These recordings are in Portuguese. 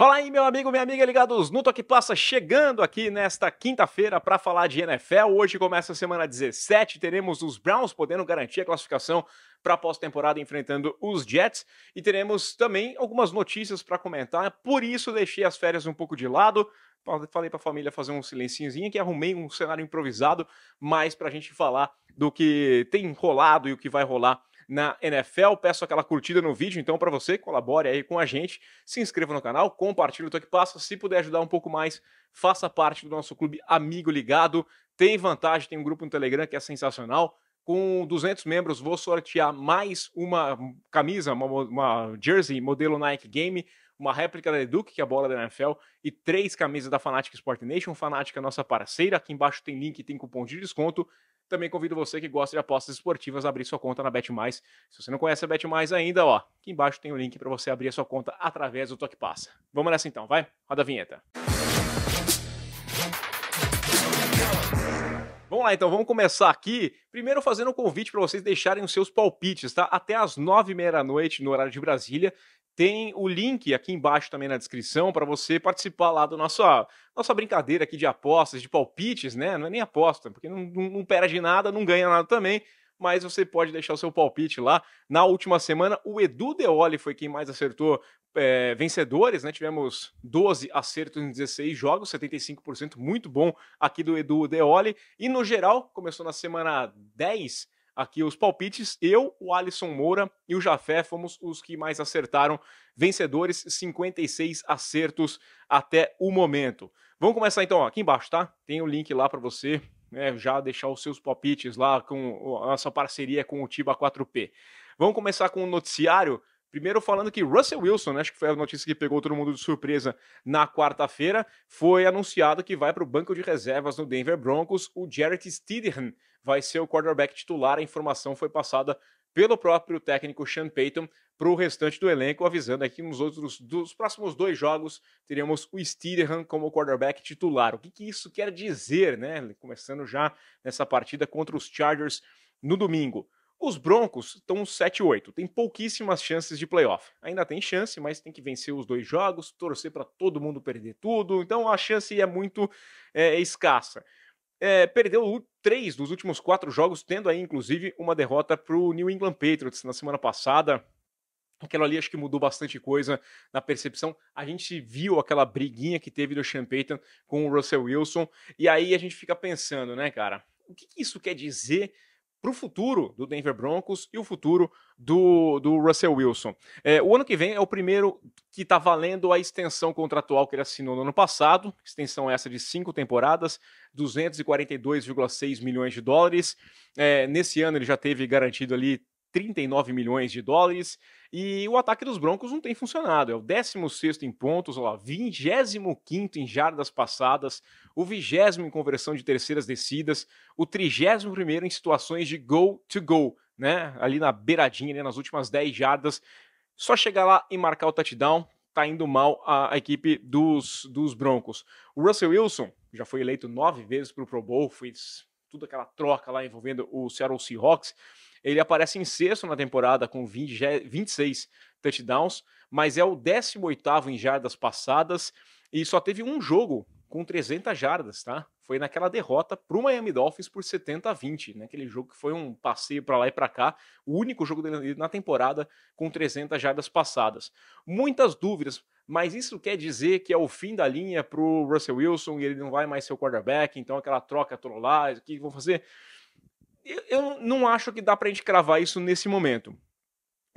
Fala aí, meu amigo, minha amiga, ligados no Toque Passa, chegando aqui nesta quinta-feira para falar de NFL. Hoje começa a semana 17, teremos os Browns podendo garantir a classificação para a pós-temporada enfrentando os Jets e teremos também algumas notícias para comentar. Por isso deixei as férias um pouco de lado, falei para a família fazer um silencinhozinho que arrumei um cenário improvisado, mais para a gente falar do que tem rolado e o que vai rolar na NFL. Peço aquela curtida no vídeo, então, para você, colabore aí com a gente, se inscreva no canal, compartilhe o Toque Passa. Se puder ajudar um pouco mais, faça parte do nosso clube Amigo Ligado. Tem vantagem, tem um grupo no Telegram que é sensacional. Com 200 membros, vou sortear mais uma camisa, uma, uma jersey modelo Nike Game uma réplica da Eduque, que é a bola da NFL, e três camisas da Fanatic Sport Nation. Fanatic é nossa parceira. Aqui embaixo tem link, tem cupom de desconto. Também convido você que gosta de apostas esportivas a abrir sua conta na BetMais. Se você não conhece a BetMais ainda, ó, aqui embaixo tem o link para você abrir a sua conta através do Toque Passa. Vamos nessa então, vai? Roda a vinheta. Vamos lá, então, vamos começar aqui. Primeiro, fazendo um convite para vocês deixarem os seus palpites, tá? Até às nove e meia da noite, no horário de Brasília tem o link aqui embaixo também na descrição para você participar lá da nossa, nossa brincadeira aqui de apostas, de palpites, né? Não é nem aposta, porque não, não, não perde nada, não ganha nada também, mas você pode deixar o seu palpite lá. Na última semana, o Edu Deoli foi quem mais acertou é, vencedores, né? Tivemos 12 acertos em 16 jogos, 75%, muito bom aqui do Edu Deoli. E no geral, começou na semana 10 aqui os palpites. Eu, o Alisson Moura e o Jafé fomos os que mais acertaram. Vencedores, 56 acertos até o momento. Vamos começar então, ó, aqui embaixo, tá? Tem o um link lá para você né, já deixar os seus palpites lá com a nossa parceria com o Tiba 4P. Vamos começar com o noticiário Primeiro falando que Russell Wilson, né, acho que foi a notícia que pegou todo mundo de surpresa na quarta-feira, foi anunciado que vai para o banco de reservas no Denver Broncos. O Jarrett Stidham vai ser o quarterback titular. A informação foi passada pelo próprio técnico Sean Payton para o restante do elenco, avisando aqui nos outros dos próximos dois jogos teremos o Stidham como quarterback titular. O que, que isso quer dizer, né? Começando já nessa partida contra os Chargers no domingo. Os Broncos estão 7-8, tem pouquíssimas chances de playoff. Ainda tem chance, mas tem que vencer os dois jogos, torcer para todo mundo perder tudo, então a chance é muito é, escassa. É, perdeu três dos últimos quatro jogos, tendo aí inclusive uma derrota para o New England Patriots na semana passada. Aquela ali acho que mudou bastante coisa na percepção. A gente viu aquela briguinha que teve do Sean Payton com o Russell Wilson, e aí a gente fica pensando, né, cara? O que, que isso quer dizer para o futuro do Denver Broncos e o futuro do, do Russell Wilson. É, o ano que vem é o primeiro que está valendo a extensão contratual que ele assinou no ano passado, extensão essa de cinco temporadas, 242,6 milhões de dólares. É, nesse ano ele já teve garantido ali 39 milhões de dólares. E o ataque dos Broncos não tem funcionado. É o 16 em pontos, olha lá, 25 em jardas passadas, o 20 em conversão de terceiras descidas, o 31 em situações de go to go, né? Ali na beiradinha, ali nas últimas 10 jardas. Só chegar lá e marcar o touchdown, tá indo mal a, a equipe dos, dos Broncos. O Russell Wilson já foi eleito nove vezes para o Pro Bowl, fez tudo aquela troca lá envolvendo o Seattle Seahawks. Ele aparece em sexto na temporada com 20, 26 é touchdowns, mas é o 18º em jardas passadas e só teve um jogo com 300 jardas, tá? Foi naquela derrota para o Miami Dolphins por 70 a 20, naquele né? jogo que foi um passeio para lá e para cá, o único jogo dele na temporada com 300 jardas passadas. Muitas dúvidas, mas isso quer dizer que é o fim da linha para o Russell Wilson e ele não vai mais ser o quarterback, então aquela troca toda lá, o que vão fazer? eu não acho que dá para a gente cravar isso nesse momento.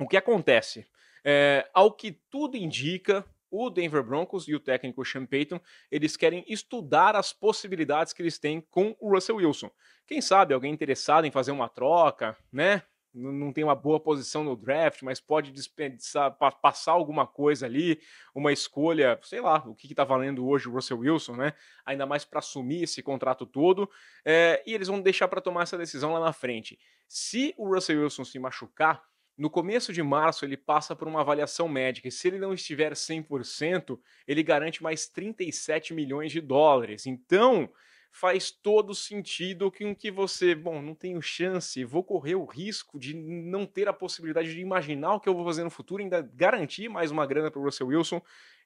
O que acontece? É, ao que tudo indica, o Denver Broncos e o técnico Sean Payton, eles querem estudar as possibilidades que eles têm com o Russell Wilson. Quem sabe alguém interessado em fazer uma troca, né? não tem uma boa posição no draft, mas pode desperdiçar, passar alguma coisa ali, uma escolha, sei lá, o que está valendo hoje o Russell Wilson, né? Ainda mais para assumir esse contrato todo. É, e eles vão deixar para tomar essa decisão lá na frente. Se o Russell Wilson se machucar, no começo de março ele passa por uma avaliação médica e se ele não estiver 100%, ele garante mais 37 milhões de dólares. Então, faz todo sentido com que você, bom, não tenho chance, vou correr o risco de não ter a possibilidade de imaginar o que eu vou fazer no futuro, ainda garantir mais uma grana para o Russell Wilson.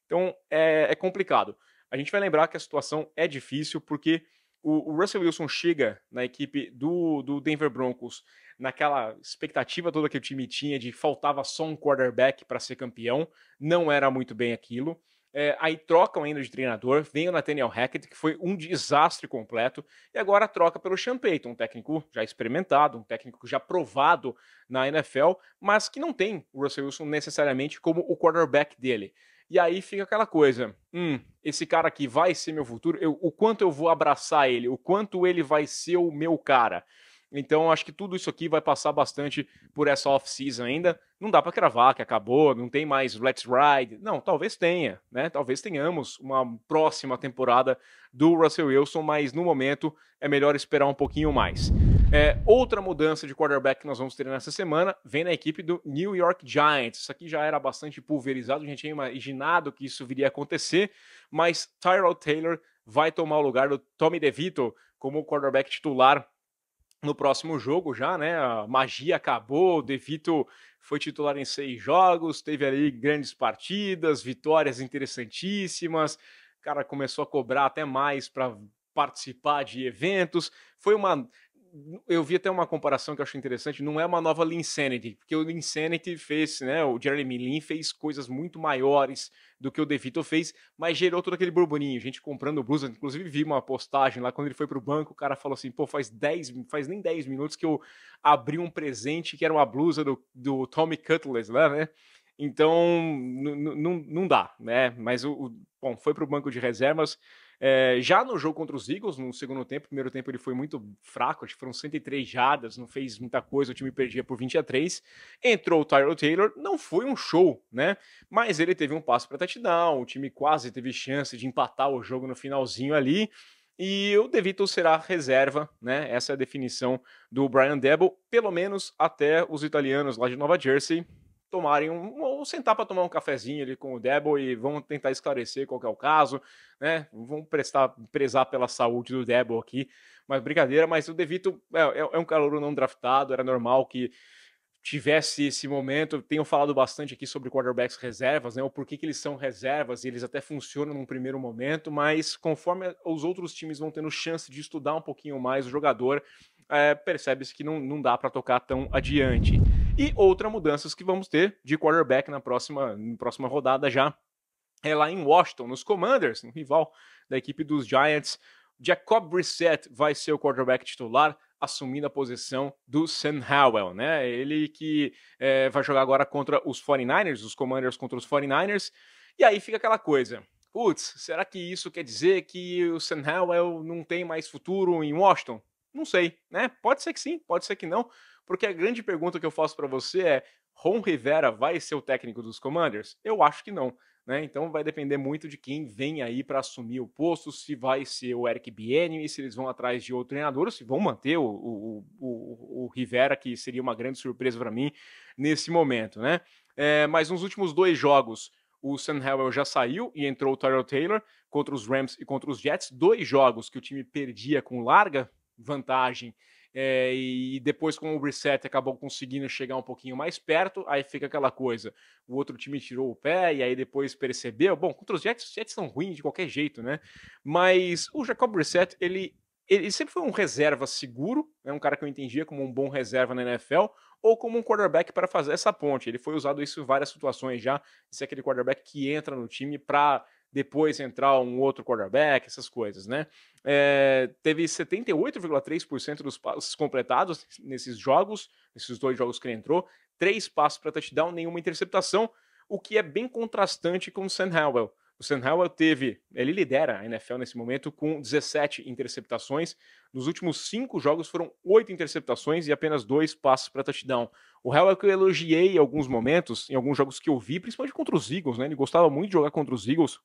Então é, é, complicado. A gente vai lembrar que a situação é difícil porque o, o Russell Wilson chega na equipe do, do Denver Broncos naquela expectativa toda que o time tinha de faltava só um quarterback para ser campeão, não era muito bem aquilo. É, aí trocam ainda de treinador, vem o Nathaniel Hackett, que foi um desastre completo, e agora troca pelo Sean Payton, um técnico já experimentado, um técnico já provado na NFL, mas que não tem o Russell Wilson necessariamente como o quarterback dele. E aí fica aquela coisa: hum, esse cara aqui vai ser meu futuro, eu, o quanto eu vou abraçar ele, o quanto ele vai ser o meu cara. Então, acho que tudo isso aqui vai passar bastante por essa off-season ainda não dá para cravar que acabou, não tem mais Let's Ride. Não, talvez tenha, né? Talvez tenhamos uma próxima temporada do Russell Wilson, mas no momento é melhor esperar um pouquinho mais. É, outra mudança de quarterback que nós vamos ter nessa semana vem na equipe do New York Giants. Isso aqui já era bastante pulverizado, a gente tinha imaginado que isso viria a acontecer, mas Tyrell Taylor vai tomar o lugar do Tommy DeVito como quarterback titular no próximo jogo já, né? A magia acabou, o DeVito foi titular em seis jogos, teve ali grandes partidas, vitórias interessantíssimas. O cara começou a cobrar até mais para participar de eventos. Foi uma eu vi até uma comparação que eu acho interessante, não é uma nova Linsanity, porque o Linsanity fez, né, o Jeremy Lin fez coisas muito maiores do que o DeVito fez, mas gerou todo aquele burburinho, gente comprando blusa, inclusive vi uma postagem lá, quando ele foi pro banco, o cara falou assim, pô, faz 10, faz nem 10 minutos que eu abri um presente que era uma blusa do, do Tommy Cutlass lá, né, então não dá, né, mas o, o bom, foi pro banco de reservas, é, já no jogo contra os Eagles, no segundo tempo, primeiro tempo ele foi muito fraco, acho que foram 103 jadas, não fez muita coisa, o time perdia por 20 a 3. Entrou o Tyrell Taylor, não foi um show, né? Mas ele teve um passo para touchdown, o time quase teve chance de empatar o jogo no finalzinho ali. E o Devito será reserva, né? Essa é a definição do Brian Debo, pelo menos até os italianos lá de Nova Jersey tomarem um ou sentar para tomar um cafezinho ali com o Debo e vão tentar esclarecer qual é o caso, né? Vão prestar prezar pela saúde do Debo aqui, mas brincadeira, mas o Devito é, é, é um calor não draftado, era normal que tivesse esse momento. Tenho falado bastante aqui sobre quarterbacks reservas, né? O porquê que eles são reservas e eles até funcionam num primeiro momento, mas conforme os outros times vão tendo chance de estudar um pouquinho mais o jogador, é, percebe-se que não, não dá para tocar tão adiante. E outra mudança que vamos ter de quarterback na próxima, na próxima rodada já é lá em Washington, nos Commanders, no rival da equipe dos Giants. Jacob Brissett vai ser o quarterback titular, assumindo a posição do Sam Howell, né? Ele que é, vai jogar agora contra os 49ers, os Commanders contra os 49ers. E aí fica aquela coisa. Putz, será que isso quer dizer que o Sam Howell não tem mais futuro em Washington? Não sei, né? Pode ser que sim, pode ser que não, porque a grande pergunta que eu faço para você é: Ron Rivera vai ser o técnico dos Commanders? Eu acho que não. Né? Então vai depender muito de quem vem aí para assumir o posto, se vai ser o Eric Bieni, se eles vão atrás de outro treinador, ou se vão manter o, o, o, o Rivera, que seria uma grande surpresa para mim nesse momento, né? É, mas nos últimos dois jogos, o Sam Howell já saiu e entrou o Tyrell Taylor contra os Rams e contra os Jets, dois jogos que o time perdia com larga vantagem. É, e depois com o reset acabou conseguindo chegar um pouquinho mais perto, aí fica aquela coisa, o outro time tirou o pé e aí depois percebeu, bom, contra os Jets, os Jets são ruins de qualquer jeito, né? Mas o Jacob Reset, ele, ele sempre foi um reserva seguro, é né? um cara que eu entendia como um bom reserva na NFL, ou como um quarterback para fazer essa ponte. Ele foi usado isso em várias situações já, esse é aquele quarterback que entra no time para depois entrar um outro quarterback, essas coisas, né? É, teve 78,3% dos passos completados nesses jogos, nesses dois jogos que ele entrou, três passos para touchdown, nenhuma interceptação, o que é bem contrastante com o Sam Howell. O Sam Howell teve, ele lidera a NFL nesse momento com 17 interceptações. Nos últimos cinco jogos foram oito interceptações e apenas dois passos para touchdown. O Howell que eu elogiei em alguns momentos, em alguns jogos que eu vi, principalmente contra os Eagles, né? Ele gostava muito de jogar contra os Eagles,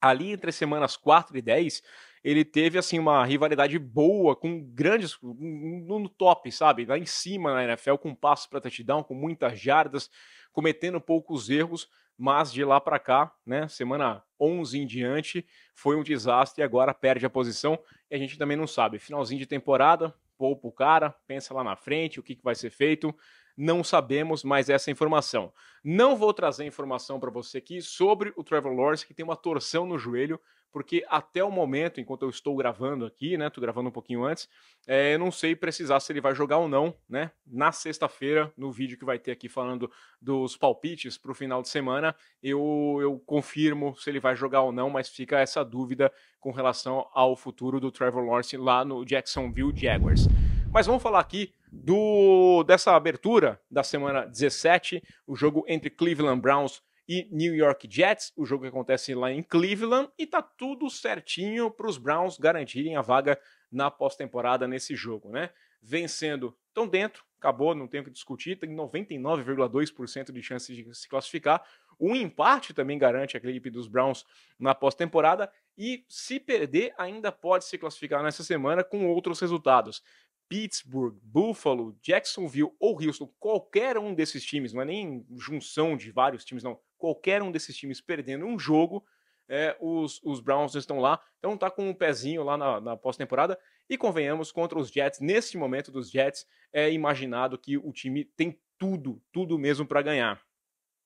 ali entre semanas 4 e 10, ele teve assim uma rivalidade boa com grandes no top, sabe? Lá em cima na NFL com passos para touchdown, com muitas jardas, cometendo poucos erros, mas de lá para cá, né, semana 11 em diante, foi um desastre e agora perde a posição e a gente também não sabe. Finalzinho de temporada, poupa o cara, pensa lá na frente, o que, que vai ser feito não sabemos mais essa informação. Não vou trazer informação para você aqui sobre o Trevor Lawrence, que tem uma torção no joelho, porque até o momento, enquanto eu estou gravando aqui, né, estou gravando um pouquinho antes, é, eu não sei precisar se ele vai jogar ou não, né, na sexta-feira, no vídeo que vai ter aqui falando dos palpites para o final de semana, eu, eu confirmo se ele vai jogar ou não, mas fica essa dúvida com relação ao futuro do Trevor Lawrence lá no Jacksonville Jaguars. Mas vamos falar aqui do dessa abertura da semana 17, o jogo entre Cleveland Browns e New York Jets, o jogo que acontece lá em Cleveland, e tá tudo certinho para os Browns garantirem a vaga na pós-temporada nesse jogo, né? Vencendo, estão dentro, acabou, não tem o que discutir, tem 99,2% de chance de se classificar. Um empate também garante a equipe dos Browns na pós-temporada e se perder, ainda pode se classificar nessa semana com outros resultados. Pittsburgh, Buffalo, Jacksonville ou Houston, qualquer um desses times, não é nem junção de vários times, não, qualquer um desses times perdendo um jogo, é, os, os Browns estão lá, então tá com um pezinho lá na, na pós-temporada. E convenhamos, contra os Jets, neste momento dos Jets, é imaginado que o time tem tudo, tudo mesmo para ganhar.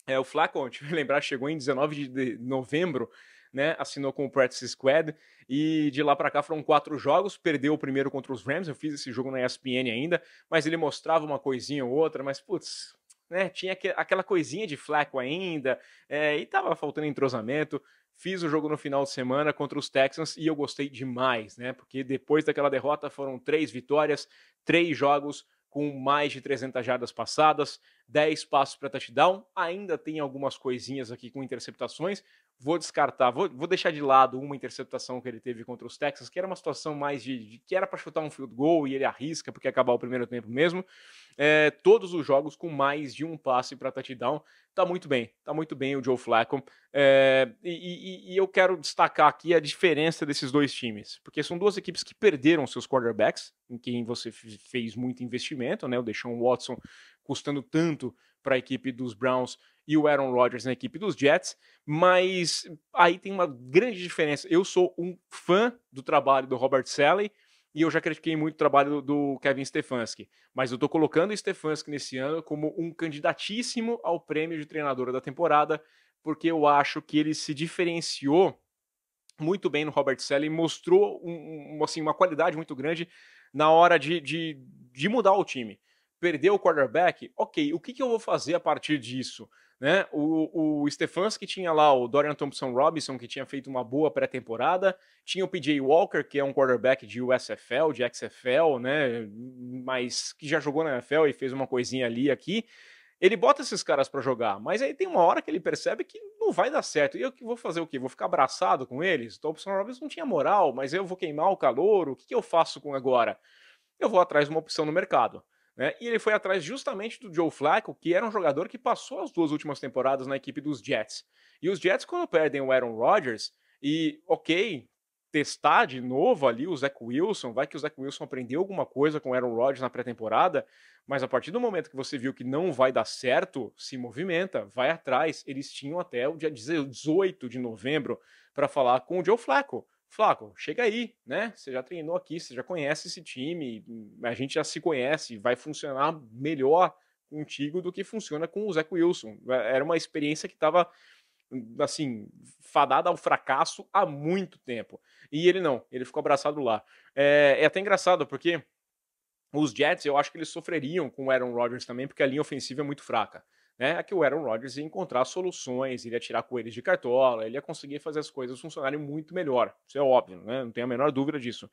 É, o Flacco, tive lembrar, chegou em 19 de novembro né? Assinou com o practice squad e de lá para cá foram quatro jogos. Perdeu o primeiro contra os Rams. Eu fiz esse jogo na ESPN ainda, mas ele mostrava uma coisinha ou outra, mas putz, né? Tinha aquela coisinha de flaco ainda é, e tava faltando entrosamento. Fiz o jogo no final de semana contra os Texans e eu gostei demais, né? Porque depois daquela derrota foram três vitórias, três jogos com mais de 300 jardas passadas, 10 passos para touchdown. Ainda tem algumas coisinhas aqui com interceptações, vou descartar, vou, vou deixar de lado uma interceptação que ele teve contra os Texas, que era uma situação mais de, de que era para chutar um field goal e ele arrisca porque acabar o primeiro tempo mesmo. É, todos os jogos com mais de um passe para touchdown, tá muito bem, tá muito bem o Joe Flacco. É, e, e, e eu quero destacar aqui a diferença desses dois times, porque são duas equipes que perderam seus quarterbacks, em quem você fez muito investimento, né? O Deshaun Watson custando tanto para a equipe dos Browns e o Aaron Rodgers na equipe dos Jets, mas aí tem uma grande diferença. Eu sou um fã do trabalho do Robert Saleh e eu já critiquei muito o trabalho do, Kevin Stefanski, mas eu estou colocando o Stefanski nesse ano como um candidatíssimo ao prêmio de treinador da temporada, porque eu acho que ele se diferenciou muito bem no Robert Selle mostrou um, assim, uma qualidade muito grande na hora de, de, de mudar o time. Perdeu o quarterback? Ok, o que, que eu vou fazer a partir disso? Né? O, o que tinha lá o Dorian Thompson Robinson, que tinha feito uma boa pré-temporada, tinha o PJ Walker, que é um quarterback de USFL, de XFL, né? mas que já jogou na NFL e fez uma coisinha ali aqui. Ele bota esses caras para jogar, mas aí tem uma hora que ele percebe que não vai dar certo. E eu que vou fazer o quê? Vou ficar abraçado com eles? Thompson Robinson não tinha moral, mas eu vou queimar o calor, o que, que eu faço com agora? Eu vou atrás de uma opção no mercado. Né? E ele foi atrás justamente do Joe Flacco, que era um jogador que passou as duas últimas temporadas na equipe dos Jets. E os Jets, quando perdem o Aaron Rodgers, e ok, testar de novo ali o Zach Wilson, vai que o Zach Wilson aprendeu alguma coisa com o Aaron Rodgers na pré-temporada, mas a partir do momento que você viu que não vai dar certo, se movimenta, vai atrás. Eles tinham até o dia 18 de novembro para falar com o Joe Flacco. Flaco, ah, chega aí, né? Você já treinou aqui, você já conhece esse time, a gente já se conhece, vai funcionar melhor contigo do que funciona com o Zé Wilson. Era uma experiência que estava assim, fadada ao fracasso há muito tempo. E ele não, ele ficou abraçado lá. É, é, até engraçado, porque os Jets, eu acho que eles sofreriam com o Aaron Rodgers também, porque a linha ofensiva é muito fraca né, a que o Aaron Rodgers ia encontrar soluções, iria tirar coelhos de cartola, ele ia conseguir fazer as coisas funcionarem muito melhor. Isso é óbvio, né? Não tenho a menor dúvida disso.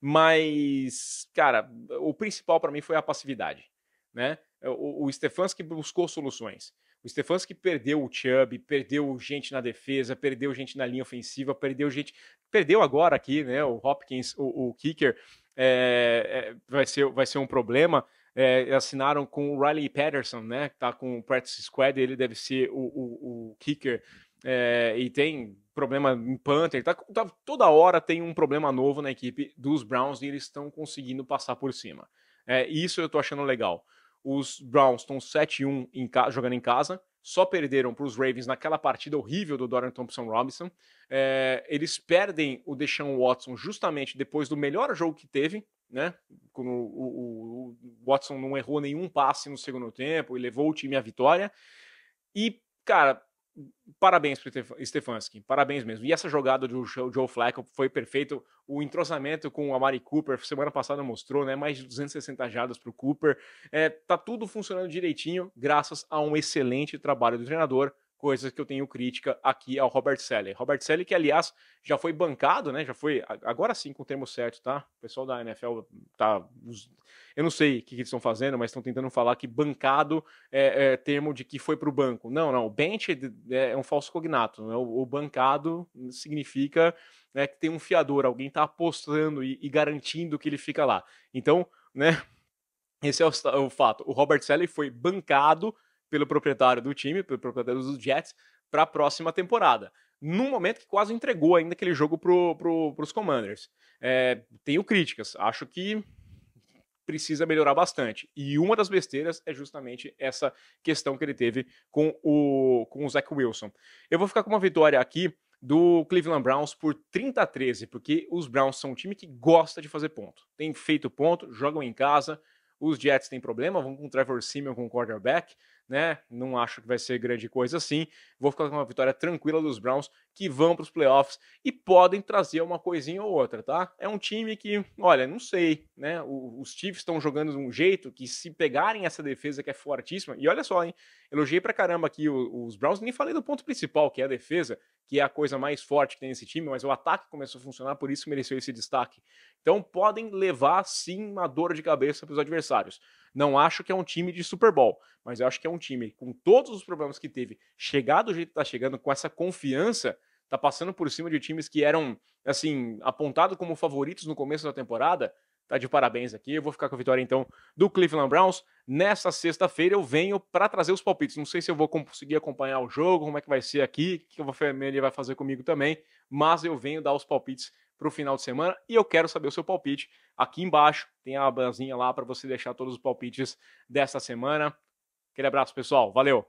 Mas, cara, o principal para mim foi a passividade, né? O, o Stefanski buscou soluções. O Stefanski perdeu o Chubb, perdeu gente na defesa, perdeu gente na linha ofensiva, perdeu gente. Perdeu agora aqui, né? O Hopkins, o, o Kicker, é, é, vai, ser, vai ser um problema é, assinaram com o Riley Patterson, né? Que tá com o practice squad, ele deve ser o, o, o kicker é, e tem problema em punter, tá, tá, toda hora tem um problema novo na equipe dos Browns e eles estão conseguindo passar por cima. É, isso eu tô achando legal. Os Browns estão 7-1 jogando em casa, só perderam para os Ravens naquela partida horrível do Dorian Thompson Robinson. É, eles perdem o Deshaun Watson justamente depois do melhor jogo que teve né? Como o, o, o Watson não errou nenhum passe no segundo tempo e levou o time à vitória. E, cara, parabéns para Stefanski, parabéns mesmo. E essa jogada do Joe Flacco foi perfeito. O entrosamento com o Amari Cooper, semana passada mostrou, né? Mais de 260 jardas para o Cooper. É, tá tudo funcionando direitinho, graças a um excelente trabalho do treinador coisas que eu tenho crítica aqui ao Robert Selle. Robert Selle, que aliás já foi bancado, né? Já foi, agora sim com o termo certo, tá? O pessoal da NFL tá. Eu não sei o que, eles estão fazendo, mas estão tentando falar que bancado é, é termo de que foi para o banco. Não, não. O bench é, é, é um falso cognato. Né? O, o bancado significa né, que tem um fiador, alguém está apostando e, e garantindo que ele fica lá. Então, né? Esse é o, o, fato. O Robert Selle foi bancado pelo proprietário do time, pelo proprietário dos Jets, para a próxima temporada. Num momento que quase entregou ainda aquele jogo para pro, os Commanders. É, tenho críticas, acho que precisa melhorar bastante. E uma das besteiras é justamente essa questão que ele teve com o, com o Zach Wilson. Eu vou ficar com uma vitória aqui do Cleveland Browns por 30 a 13, porque os Browns são um time que gosta de fazer ponto. Tem feito ponto, jogam em casa, os Jets têm problema, vão com o Trevor Simeon com o quarterback, né? Não acho que vai ser grande coisa assim. Vou ficar com uma vitória tranquila dos Browns que vão para os playoffs e podem trazer uma coisinha ou outra, tá? É um time que, olha, não sei, né? os Chiefs estão jogando de um jeito que se pegarem essa defesa que é fortíssima, e olha só, hein? Elogiei para caramba aqui os, os Browns, nem falei do ponto principal, que é a defesa que é a coisa mais forte que tem nesse time, mas o ataque começou a funcionar, por isso mereceu esse destaque. Então podem levar sim uma dor de cabeça para os adversários. Não acho que é um time de Super Bowl, mas eu acho que é um time com todos os problemas que teve, chegar do jeito que está chegando, com essa confiança, está passando por cima de times que eram assim apontados como favoritos no começo da temporada tá de parabéns aqui. Eu vou ficar com a vitória então do Cleveland Browns. Nessa sexta-feira eu venho para trazer os palpites. Não sei se eu vou conseguir acompanhar o jogo, como é que vai ser aqui, o que a família vai fazer comigo também, mas eu venho dar os palpites para o final de semana e eu quero saber o seu palpite. Aqui embaixo tem a abanzinha lá para você deixar todos os palpites dessa semana. Aquele abraço, pessoal. Valeu!